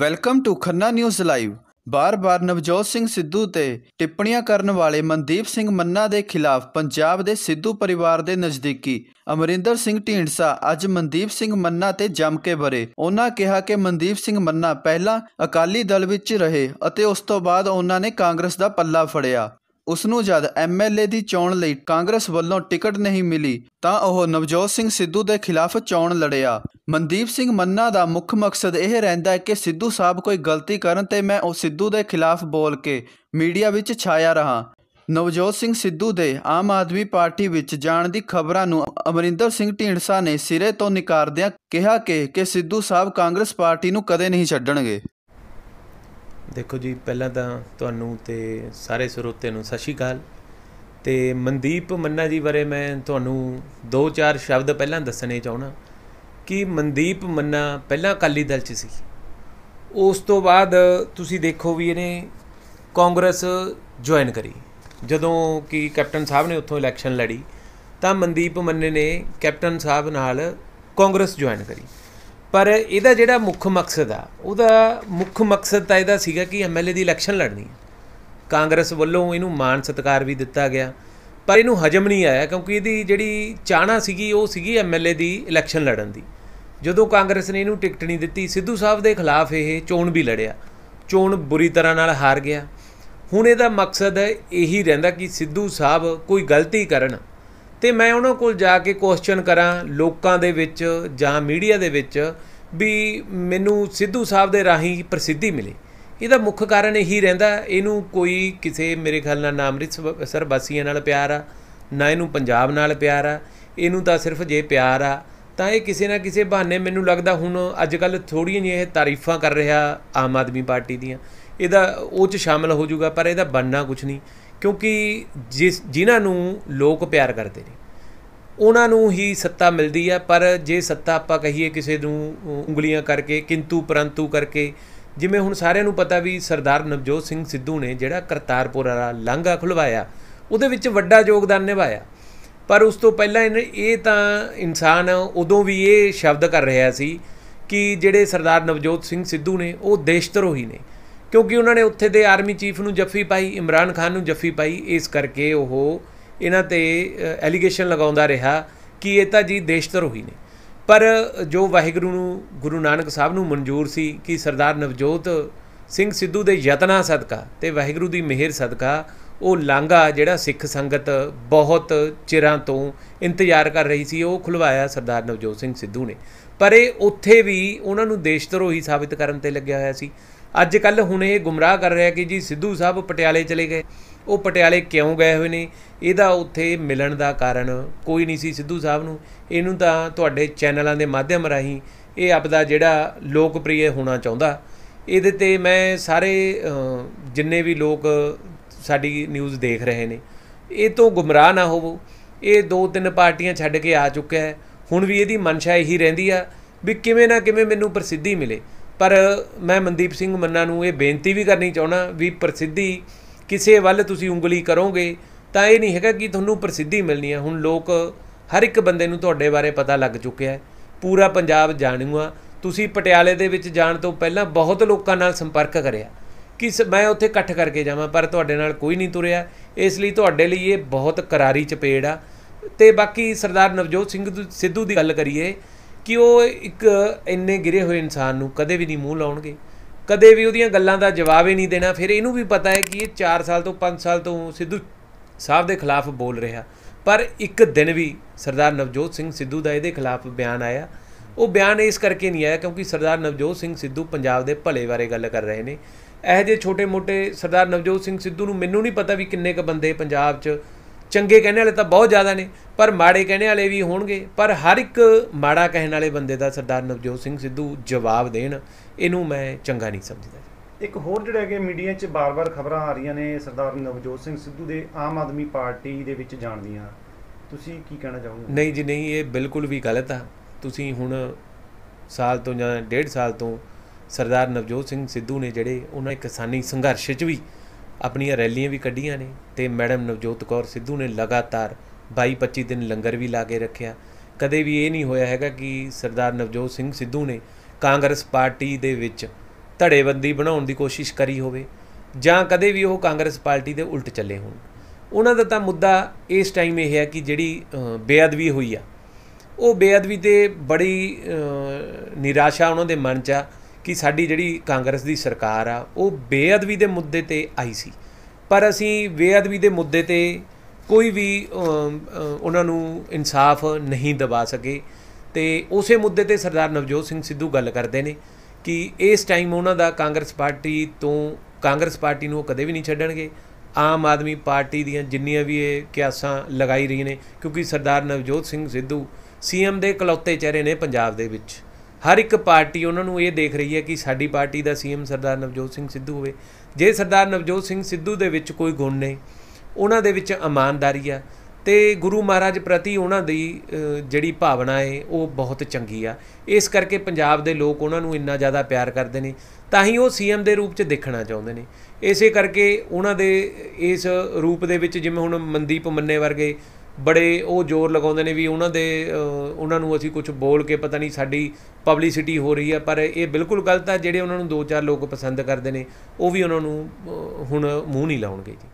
welcome to Khanna news live ਬਾਰ-ਬਾਰ ਨਵਜੋਤ ਸਿੰਘ ਸਿੱਧੂ ਤੇ ਟਿੱਪਣੀਆਂ ਕਰਨ ਵਾਲੇ ਮਨਦੀਪ ਸਿੰਘ ਮੰਨਾ ਦੇ ਖਿਲਾਫ ਪੰਜਾਬ ਦੇ ਸਿੱਧੂ ਪਰਿਵਾਰ ਦੇ ਨਜ਼ਦੀਕੀ ਅਮਰਿੰਦਰ ਸਿੰਘ ਢੀਂਡਸਾ ਅੱਜ ਮਨਦੀਪ ਸਿੰਘ ਮੰਨਾ ਤੇ ਜੰਮ ਕੇ ਭਰੇ ਉਹਨਾਂ ਕਿਹਾ ਕਿ ਮਨਦੀਪ ਸਿੰਘ ਮੰਨਾ ਪਹਿਲਾਂ ਅਕਾਲੀ ਦਲ ਵਿੱਚ ਰਹੇ ਅਤੇ ਉਸ ਤੋਂ ਬਾਅਦ ਉਹਨਾਂ ਨੇ ਕਾਂਗਰਸ ਦਾ ਪੱਲਾ ਫੜਿਆ ਉਸ ਨੂੰ ਜਦ ਐਮਐਲਏ ਦੀ ਚੋਣ ਲਈ ਕਾਂਗਰਸ ਵੱਲੋਂ ਟਿਕਟ ਨਹੀਂ ਮਿਲੀ ਤਾਂ ਉਹ ਨਵਜੋਤ ਸਿੰਘ ਸਿੱਧੂ ਦੇ ਖਿਲਾਫ ਚੋਣ ਲੜਿਆ ਮਨਦੀਪ ਸਿੰਘ ਮੰਨਾ ਦਾ ਮੁੱਖ ਮਕਸਦ ਇਹ ਰਹਿੰਦਾ ਹੈ ਕਿ ਸਿੱਧੂ ਸਾਹਿਬ ਕੋਈ ਗਲਤੀ ਕਰਨ ਤੇ ਮੈਂ ਉਹ ਸਿੱਧੂ ਦੇ ਖਿਲਾਫ ਬੋਲ ਕੇ ਮੀਡੀਆ ਵਿੱਚ ਛਾਇਆ ਰਹਾ ਨਵਜੋਤ ਸਿੰਘ ਸਿੱਧੂ ਦੇ ਆਮ ਆਦਮੀ ਪਾਰਟੀ ਵਿੱਚ ਜਾਣ ਦੀ ਖਬਰਾਂ ਨੂੰ ਅਮਰਿੰਦਰ ਸਿੰਘ ਢੀਂਡਸਾ ਨੇ ਸਿਰੇ ਤੋਂ ਨਕਾਰਦਿਆਂ ਕਿਹਾ ਕਿ ਕਿ ਸਿੱਧੂ ਸਾਹਿਬ ਕਾਂਗਰਸ ਪਾਰਟੀ ਨੂੰ ਕਦੇ ਨਹੀਂ ਛੱਡਣਗੇ ਦੇਖੋ ਜੀ ਪਹਿਲਾਂ ਤਾਂ ਤੁਹਾਨੂੰ ਤੇ ਸਾਰੇ ਸਰੋਤੇ ਨੂੰ ਸਤਿ ਸ਼੍ਰੀ ਅਕਾਲ ਤੇ ਮਨਦੀਪ ਮੰਨਾ ਜੀ ਬਾਰੇ ਮੈਂ ਤੁਹਾਨੂੰ ਦੋ ਚਾਰ ਸ਼ਬਦ ਪਹਿਲਾਂ ਦੱਸਣੇ ਚਾਹਣਾ ਕਿ ਮਨਦੀਪ ਮੰਨਾ ਪਹਿਲਾਂ ਅਕਾਲੀ ਦਲ 'ਚ ਸੀ ਉਸ ਤੋਂ ਬਾਅਦ ਤੁਸੀਂ ਦੇਖੋ ਵੀ ਇਹਨੇ ਕਾਂਗਰਸ ਜੁਆਇਨ ਕਰੀ ਜਦੋਂ ਕਿ ਕੈਪਟਨ ਸਾਹਿਬ ਨੇ ਉੱਥੋਂ ਇਲੈਕਸ਼ਨ ਲੜੀ ਤਾਂ ਮਨਦੀਪ ਮੰਨੇ ਨੇ ਕੈਪਟਨ ਸਾਹਿਬ ਨਾਲ ਕਾਂਗਰਸ ਜੁਆਇਨ ਕਰੀ ਪਰ ਇਹਦਾ ਜਿਹੜਾ ਮੁੱਖ ਮਕਸਦ ਆ ਉਹਦਾ ਮੁੱਖ ਮਕਸਦ ਤਾਂ ਇਹਦਾ ਸੀਗਾ ਕਿ ਐਮਐਲਏ ਦੀ ਇਲੈਕਸ਼ਨ ਲੜਨੀ ਕਾਂਗਰਸ ਵੱਲੋਂ ਇਹਨੂੰ ਮਾਨ ਸਤਕਾਰ ਵੀ ਦਿੱਤਾ ਗਿਆ ਪਰ ਇਹਨੂੰ ਹਜਮ ਨਹੀਂ ਆਇਆ ਕਿਉਂਕਿ ਇਹਦੀ ਜਿਹੜੀ ਚਾਹਨਾ ਸੀਗੀ ਉਹ ਸੀਗੀ ਐਮਐਲਏ ਦੀ ਇਲੈਕਸ਼ਨ ਲੜਨ ਦੀ ਜਦੋਂ ਕਾਂਗਰਸ ਨੇ ਇਹਨੂੰ ਟਿਕਟ ਨਹੀਂ ਦਿੱਤੀ ਸਿੱਧੂ ਸਾਹਿਬ ਦੇ ਖਿਲਾਫ ਇਹ ਚੋਣ ਵੀ ਲੜਿਆ ਚੋਣ ਬੁਰੀ ਤਰ੍ਹਾਂ ਨਾਲ ਹਾਰ ਗਿਆ ਹੁਣ ਇਹਦਾ ਮਕਸਦ ਇਹੀ ਰਹਿੰਦਾ ਕਿ ਸਿੱਧੂ ਸਾਹਿਬ ਕੋਈ ਗਲਤੀ ਕਰਨ ਤੇ ਮੈਂ ਉਹਨਾਂ ਕੋਲ ਜਾ ਕੇ ਕੁਐਸਚਨ ਕਰਾਂ ਲੋਕਾਂ ਦੇ ਵਿੱਚ ਜਾਂ ਮੀਡੀਆ ਦੇ ਵਿੱਚ ਵੀ ਮੈਨੂੰ ਸਿੱਧੂ ਸਾਹਿਬ ਦੇ ਰਾਹੀਂ ਪ੍ਰਸਿੱਧੀ ਮਿਲੀ ਇਹਦਾ ਮੁੱਖ ਕਾਰਨ ਇਹੀ ਰਹਿੰਦਾ ਇਹਨੂੰ ਕੋਈ ਕਿਸੇ ਮੇਰੇ ਖਿਆਲ ਨਾਲ ਨਾਮਰਿਤ ਸਰ ਨਾਲ ਪਿਆਰ ਆ ਨਾ ਇਹਨੂੰ ਪੰਜਾਬ ਨਾਲ ਪਿਆਰ ਆ ਇਹਨੂੰ ਤਾਂ ਸਿਰਫ ਜੇ ਪਿਆਰ ਆ ਤਾਂ ਇਹ ਕਿਸੇ ਨਾ ਕਿਸੇ ਬਹਾਨੇ ਮੈਨੂੰ ਲੱਗਦਾ ਹੁਣ ਅੱਜ ਕੱਲ ਥੋੜੀਆਂ ਜਿਹੀਆਂ ਇਹ ਤਾਰੀਫਾਂ ਕਰ ਰਿਹਾ ਆਮ ਆਦਮੀ ਪਾਰਟੀ ਦੀਆਂ ਇਹਦਾ ਉਹ ਚ ਸ਼ਾਮਲ ਹੋ ਜਾਊਗਾ ਪਰ ਇਹਦਾ ਬੰਨਾ ਕੁਝ ਨਹੀਂ ਕਿਉਂਕਿ ਜਿਸ ਜਿਨ੍ਹਾਂ ਨੂੰ ਲੋਕ ਪਿਆਰ ਕਰਦੇ ਨੇ ਉਹਨਾਂ ਨੂੰ ਹੀ ਸੱਤਾ ਮਿਲਦੀ ਹੈ ਪਰ ਜੇ ਸੱਤਾ ਆਪਾਂ ਕਹੀਏ ਕਿਸੇ ਨੂੰ ਉਂਗਲੀਆਂ ਕਰਕੇ ਕਿੰਤੂ ਪਰੰਤੂ ਕਰਕੇ ਜਿਵੇਂ ਹੁਣ ਸਾਰਿਆਂ ਨੂੰ ਪਤਾ ਵੀ ਸਰਦਾਰ ਨਵਜੋਤ ਸਿੰਘ ਸਿੱਧੂ ਨੇ ਜਿਹੜਾ ਕਰਤਾਰਪੁਰ ਵਾਲਾ ਲਾਂਘਾ ਖੁਲਵਾਇਆ ਉਹਦੇ ਵਿੱਚ ਵੱਡਾ ਯੋਗਦਾਨ ਨਿਭਾਇਆ ਪਰ ਉਸ ਤੋਂ ਪਹਿਲਾਂ ਇਹ ਤਾਂ ਇਨਸਾਨ ਉਦੋਂ ਵੀ ਇਹ ਸ਼ਬਦ ਕਰ ਰਿਹਾ ਸੀ ਕਿ ਜਿਹੜੇ ਸਰਦਾਰ ਨਵਜੋਤ ਸਿੰਘ ਸਿੱਧੂ ਨੇ ਉਹ ਦੇਸ਼ਤਰੋਹੀ ਨੇ ਕਿਉਂਕਿ ਉਹਨਾਂ ਨੇ ਉੱਥੇ ਦੇ ਆਰਮੀ ਚੀਫ ਨੂੰ ਜੱਫੀ ਪਾਈ ਇਮਰਾਨ ਖਾਨ ਨੂੰ ਜੱਫੀ ਪਾਈ ਇਸ ਕਰਕੇ ਉਹ ਇਹਨਾਂ ਤੇ ਐਲੀਗੇਸ਼ਨ ਲਗਾਉਂਦਾ ਰਿਹਾ ਕਿ ਇਹ ਤਾਂ ਜੀ ਦੇਸ਼ਦਰੋਹੀ ਨੇ ਪਰ ਜੋ ਵਾਹਿਗੁਰੂ ਨੂੰ ਗੁਰੂ ਨਾਨਕ ਸਾਹਿਬ ਨੂੰ ਮਨਜ਼ੂਰ ਸੀ ਕਿ ਸਰਦਾਰ ਨਵਜੋਤ ਸਿੰਘ ਸਿੱਧੂ ਦੇ ਯਤਨਾ ਸਦਕਾ ਤੇ ਵਾਹਿਗੁਰੂ ਦੀ ਮਿਹਰ ਸਦਕਾ ਉਹ ਲਾਂਗਾ ਜਿਹੜਾ ਸਿੱਖ ਸੰਗਤ ਬਹੁਤ ਚਿਰਾਂ ਤੋਂ ਇੰਤਜ਼ਾਰ ਕਰ ਰਹੀ ਸੀ ਉਹ ਖੁਲਵਾਇਆ ਸਰਦਾਰ ਨਵਜੋਤ ਸਿੰਘ ਸਿੱਧੂ ਨੇ ਪਰ ਇਹ ਉੱਥੇ ਵੀ ਉਹਨਾਂ ਨੂੰ ਦੇਸ਼ਦਰੋਹੀ ਸਾਬਿਤ ਕਰਨ ਤੇ ਲੱਗਿਆ ਹੋਇਆ ਸੀ ਅੱਜ ਕੱਲ ਹੁਣ ਇਹ ਗੁੰਮਰਾਹ ਕਰ ਰਿਹਾ ਕਿ ਜੀ ਸਿੱਧੂ ਸਾਹਿਬ ਪਟਿਆਲੇ ਚਲੇ ਗਏ ਉਹ ਪਟਿਆਲੇ ਕਿਉਂ ਗਏ ਹੋਏ ਨੇ ਇਹਦਾ ਉੱਥੇ ਮਿਲਣ ਦਾ ਕਾਰਨ ਕੋਈ ਨਹੀਂ ਸੀ ਸਿੱਧੂ ਸਾਹਿਬ ਨੂੰ ਇਹਨੂੰ ਤਾਂ ਤੁਹਾਡੇ ਚੈਨਲਾਂ ਦੇ ਮਾਧਿਅਮ ਰਾਹੀਂ ਇਹ ਆਪਦਾ ਜਿਹੜਾ ਲੋਕਪ੍ਰਿਯ ਹੋਣਾ ਚਾਹੁੰਦਾ ਇਹਦੇ ਤੇ ਮੈਂ ਸਾਰੇ ਜਿੰਨੇ ਵੀ ਲੋਕ ਸਾਡੀ ਨਿਊਜ਼ ਦੇਖ ਰਹੇ ਨੇ ਇਹ ਤੋਂ ਗੁੰਮਰਾਹ ਨਾ ਹੋਵੋ ਇਹ ਦੋ ਤਿੰਨ ਪਾਰਟੀਆਂ ਛੱਡ ਕੇ ਆ ਚੁੱਕਿਆ ਹੈ ਹੁਣ ਵੀ ਇਹਦੀ ਮਨਸ਼ਾ ਇਹੀ ਰਹਿੰਦੀ ਆ ਵੀ ਕਿਵੇਂ ਨਾ ਕਿਵੇਂ ਮੈਨੂੰ ਪ੍ਰਸਿੱਧੀ ਮਿਲੇ ਪਰ ਮੈਂ ਮਨਦੀਪ ਸਿੰਘ ਮੰਨਾ ਨੂੰ ਇਹ ਬੇਨਤੀ ਵੀ ਕਰਨੀ ਚਾਹਣਾ ਵੀ ਪ੍ਰਸਿੱਧੀ ਕਿਸੇ ਵੱਲ ਤੁਸੀਂ ਉਂਗਲੀ ਕਰੋਗੇ ਤਾਂ ਇਹ ਨਹੀਂ ਹੈਗਾ ਕਿ ਤੁਹਾਨੂੰ ਪ੍ਰਸਿੱਧੀ ਮਿਲਣੀ ਹੈ ਹੁਣ ਲੋਕ ਹਰ ਇੱਕ ਬੰਦੇ ਨੂੰ ਤੁਹਾਡੇ ਬਾਰੇ ਪਤਾ ਲੱਗ ਚੁੱਕਿਆ ਹੈ ਪੂਰਾ ਪੰਜਾਬ ਜਾਣੂਆ ਤੁਸੀਂ ਪਟਿਆਲੇ ਦੇ ਵਿੱਚ ਜਾਣ ਤੋਂ ਪਹਿਲਾਂ ਬਹੁਤ ਲੋਕਾਂ ਨਾਲ ਸੰਪਰਕ ਕਰਿਆ ਕਿ ਮੈਂ ਉੱਥੇ ਇਕੱਠ ਕਰਕੇ ਜਾਵਾਂ ਪਰ ਤੁਹਾਡੇ ਨਾਲ ਕੋਈ ਨਹੀਂ ਤੁਰਿਆ ਇਸ ਲਈ ਤੁਹਾਡੇ ਲਈ ਇਹ ਬਹੁਤ ਕਰਾਰੀ ਚਪੇੜ ਆ ਤੇ ਬਾਕੀ ਸਰਦਾਰ ਨਵਜੋਤ ਸਿੰਘ ਸਿੱਧੂ ਦੀ ਗੱਲ ਕਰੀਏ ਕਿ ਉਹ ਇੱਕ ਇੰਨੇ ਗਿਰੇ ਹੋਏ ਇਨਸਾਨ ਨੂੰ ਕਦੇ ਵੀ ਨਹੀਂ ਮੂੰਹ ਲਾਉਣਗੇ ਕਦੇ ਵੀ ਉਹਦੀਆਂ ਗੱਲਾਂ ਦਾ ਜਵਾਬ ਹੀ ਨਹੀਂ ਦੇਣਾ ਫਿਰ ਇਹਨੂੰ ਵੀ ਪਤਾ ਹੈ ਕਿ ਇਹ 4 ਸਾਲ ਤੋਂ 5 ਸਾਲ ਤੋਂ ਸਿੱਧੂ ਸਾਹਿਬ ਦੇ ਖਿਲਾਫ ਬੋਲ ਰਿਹਾ ਪਰ ਇੱਕ ਦਿਨ ਵੀ ਸਰਦਾਰ ਨਵਜੋਤ ਸਿੰਘ ਸਿੱਧੂ ਦਾ ਇਹਦੇ ਖਿਲਾਫ ਬਿਆਨ ਆਇਆ ਉਹ ਬਿਆਨ ਇਸ ਕਰਕੇ ਨਹੀਂ ਆਇਆ ਕਿਉਂਕਿ ਸਰਦਾਰ ਨਵਜੋਤ ਸਿੰਘ ਸਿੱਧੂ ਪੰਜਾਬ ਦੇ ਭਲੇ ਬਾਰੇ ਗੱਲ ਕਰ ਰਹੇ ਨੇ ਇਹ ਜੇ ਛੋਟੇ-ਮੋਟੇ ਸਰਦਾਰ ਨਵਜੋਤ ਸਿੰਘ ਸਿੱਧੂ ਨੂੰ ਮੈਨੂੰ ਨਹੀਂ ਪਤਾ ਵੀ ਕਿੰਨੇ ਕ ਬੰਦੇ ਪੰਜਾਬ 'ਚ ਚੰਗੇ ਕਹਿਣ ਵਾਲੇ ਤਾਂ ਬਹੁਤ ਜ਼ਿਆਦਾ ਨੇ ਪਰ ਮਾੜੇ ਕਹਿਣ ਵਾਲੇ ਵੀ ਹੋਣਗੇ ਪਰ ਹਰ ਇੱਕ ਮਾੜਾ ਕਹਿਣ ਵਾਲੇ ਬੰਦੇ ਦਾ ਸਰਦਾਰ ਨਵਜੋਤ ਸਿੰਘ ਸਿੱਧੂ ਜਵਾਬ ਦੇਣ ਇਹਨੂੰ ਮੈਂ ਚੰਗਾ ਨਹੀਂ ਸਮਝਦਾ ਇੱਕ ਹੋਰ ਜਿਹੜਾ ਕਿ ਮੀਡੀਆ 'ਚ ਬਾਰ-ਬਾਰ ਖਬਰਾਂ ਆ ਰਹੀਆਂ ਨੇ ਸਰਦਾਰ ਨਵਜੋਤ ਸਿੰਘ ਸਿੱਧੂ ਦੇ ਆਮ ਆਦਮੀ ਪਾਰਟੀ ਦੇ ਵਿੱਚ ਜਾਣ ਦੀਆਂ ਤੁਸੀਂ ਕੀ ਕਹਿਣਾ ਚਾਹੋਗੇ ਨਹੀਂ ਜੀ ਨਹੀਂ ਇਹ ਬਿਲਕੁਲ ਵੀ ਗਲਤ ਆ ਤੁਸੀਂ ਹੁਣ ਸਾਲ ਤੋਂ ਜਾਂ ਡੇਢ ਸਾਲ ਤੋਂ ਸਰਦਾਰ ਨਵਜੋਤ ਸਿੰਘ ਸਿੱਧੂ ਨੇ ਜਿਹੜੇ ਉਹਨਾਂ ਇੱਕ ਕਿਸਾਨੀ ਸੰਘਰਸ਼ 'ਚ ਵੀ ਆਪਣੀਆਂ ਰੈਲੀਆਂ ਵੀ ਕੱਢੀਆਂ ਨੇ ਤੇ ਮੈਡਮ ਨਵਜੋਤ ਕੌਰ ਸਿੱਧੂ ਨੇ ਲਗਾਤਾਰ 22-25 ਦਿਨ ਲੰਗਰ ਵੀ ਲਾ ਕੇ ਰੱਖਿਆ ਕਦੇ ਵੀ ਇਹ ਨਹੀਂ ਹੋਇਆ ਹੈਗਾ ਕਿ ਸਰਦਾਰ ਨਵਜੋਤ ਸਿੰਘ ਸਿੱਧੂ ਨੇ ਕਾਂਗਰਸ ਪਾਰਟੀ ਦੇ ਵਿੱਚ ਧੜੇਬੰਦੀ ਬਣਾਉਣ ਦੀ ਕੋਸ਼ਿਸ਼ ਕਰੀ ਹੋਵੇ ਜਾਂ ਕਦੇ ਵੀ ਉਹ ਕਾਂਗਰਸ ਪਾਰਟੀ ਦੇ ਉਲਟ ਚੱਲੇ ਹੋਣ ਉਹਨਾਂ ਦਾ ਤਾਂ ਮੁੱਦਾ ਇਸ ਟਾਈਮ ਇਹ ਹੈ ਕਿ ਜਿਹੜੀ ਬੇਅਦਬੀ ਹੋਈ ਆ ਉਹ ਬੇਅਦਬੀ ਤੇ ਬੜੀ ਨਿਰਾਸ਼ਾ ਉਹਨਾਂ ਦੇ ਮਨ 'ਚ ਆ ਕਿ ਸਾਡੀ ਜਿਹੜੀ ਕਾਂਗਰਸ ਦੀ ਸਰਕਾਰ ਆ ਉਹ ਬੇਅਦਬੀ ਦੇ ਮੁੱਦੇ ਤੇ ਆਈ ਸੀ ਪਰ ਅਸੀਂ ਬੇਅਦਬੀ ਦੇ ਮੁੱਦੇ ਤੇ ਕੋਈ ਵੀ ਉਹਨਾਂ ਨੂੰ ਇਨਸਾਫ ਨਹੀਂ ਦਵਾ ਸਕੇ ਤੇ ਉਸੇ ਮੁੱਦੇ ਤੇ ਸਰਦਾਰ ਨਵਜੋਤ ਸਿੰਘ ਸਿੱਧੂ ਗੱਲ ਕਰਦੇ ਨੇ ਕਿ ਇਸ ਟਾਈਮ ਉਹਨਾਂ ਦਾ ਕਾਂਗਰਸ ਪਾਰਟੀ ਤੋਂ ਕਾਂਗਰਸ ਪਾਰਟੀ ਨੂੰ ਕਦੇ ਵੀ ਨਹੀਂ ਛੱਡਣਗੇ ਆਮ ਆਦਮੀ ਪਾਰਟੀ ਦੀਆਂ ਜਿੰਨੀਆਂ ਵੀ ਇਹ ਕਿਆਸਾਂ ਲਗਾਈ ਰਹੀ ਨੇ ਕਿਉਂਕਿ ਸਰਦਾਰ ਨਵਜੋਤ ਸਿੰਘ ਸਿੱਧੂ ਸੀਐਮ ਦੇ ਇਕਲੌਤੇ ਚਿਹਰੇ ਨੇ ਪੰਜਾਬ ਦੇ ਵਿੱਚ ਹਰ ਇੱਕ ਪਾਰਟੀ ਉਹਨਾਂ ਨੂੰ ਇਹ ਦੇਖ ਰਹੀ ਹੈ ਕਿ ਸਾਡੀ ਪਾਰਟੀ ਦਾ ਸੀਐਮ ਸਰਦਾਰ ਨਵਜੋਤ ਸਿੰਘ ਸਿੱਧੂ ਹੋਵੇ ਜੇ ਸਰਦਾਰ ਨਵਜੋਤ ਸਿੰਘ ਸਿੱਧੂ ਦੇ ਵਿੱਚ ਕੋਈ ਗੁਣ ਨੇ ਉਹਨਾਂ ਦੇ ਵਿੱਚ ਇਮਾਨਦਾਰੀ ਆ ਤੇ ਗੁਰੂ ਮਹਾਰਾਜ ਪ੍ਰਤੀ ਉਹਨਾਂ ਦੀ ਜਿਹੜੀ ਭਾਵਨਾ ਹੈ ਉਹ ਬਹੁਤ ਚੰਗੀ ਆ ਇਸ ਕਰਕੇ ਪੰਜਾਬ ਦੇ ਲੋਕ ਉਹਨਾਂ ਨੂੰ ਇੰਨਾ ਜ਼ਿਆਦਾ ਪਿਆਰ ਕਰਦੇ ਨੇ ਤਾਂ ਹੀ ਉਹ ਸੀਐਮ ਦੇ ਰੂਪ 'ਚ ਦੇਖਣਾ ਚਾਹੁੰਦੇ ਨੇ ਇਸੇ ਕਰਕੇ ਉਹਨਾਂ ਦੇ ਇਸ ਰੂਪ ਦੇ ਵਿੱਚ ਜਿਵੇਂ ਹੁਣ ਮਨਦੀਪ ਮੰਨੇ ਵਰਗੇ ਬੜੇ ਉਹ ਜ਼ੋਰ ਲਗਾਉਂਦੇ ਨੇ ਵੀ ਉਹਨਾਂ ਦੇ ਉਹਨਾਂ ਨੂੰ ਅਸੀਂ ਕੁਝ ਬੋਲ ਕੇ ਪਤਾ ਨਹੀਂ ਸਾਡੀ ਪਬਲਿਸਿਟੀ ਹੋ ਰਹੀ ਹੈ ਪਰ ਇਹ ਬਿਲਕੁਲ ਗਲਤ ਹੈ ਜਿਹੜੇ ਉਹਨਾਂ ਨੂੰ ਦੋ ਚਾਰ ਲੋਕ ਪਸੰਦ ਕਰਦੇ ਨੇ ਉਹ ਵੀ ਉਹਨਾਂ ਨੂੰ ਹੁਣ ਮੂੰਹ ਨਹੀਂ ਲਾਉਣਗੇ ਜੀ